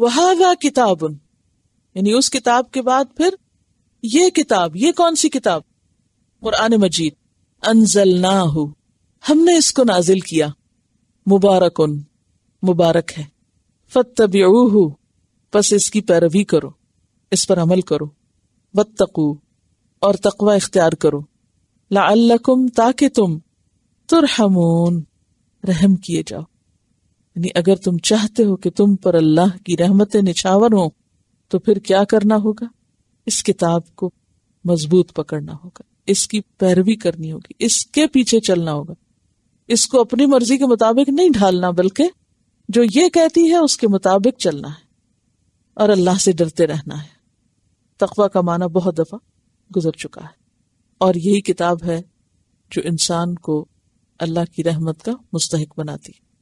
वहादा किताब यानी उस किताब के बाद फिर ये किताब ये कौन सी किताब कुरान मजीद अनजल ना हो हमने इसको नाजिल किया मुबारक उन मुबारक है फतबू बस इसकी पैरवी करो इस पर अमल करो बदतकू और तकवा इख्तियार करो लाकुम ताकि तुम तुरहमून रहम किए जाओ यानी अगर तुम चाहते हो कि तुम पर अल्लाह की रहमतें निछावर हो तो फिर क्या करना होगा इस किताब को मजबूत पकड़ना होगा इसकी पैरवी करनी होगी इसके पीछे चलना होगा इसको अपनी मर्जी के मुताबिक नहीं ढालना बल्कि जो ये कहती है उसके मुताबिक चलना है और अल्लाह से डरते रहना है तकवा का माना बहुत दफा गुजर चुका है और यही किताब है जो इंसान को अल्लाह की रहमत का मुस्तक बनाती है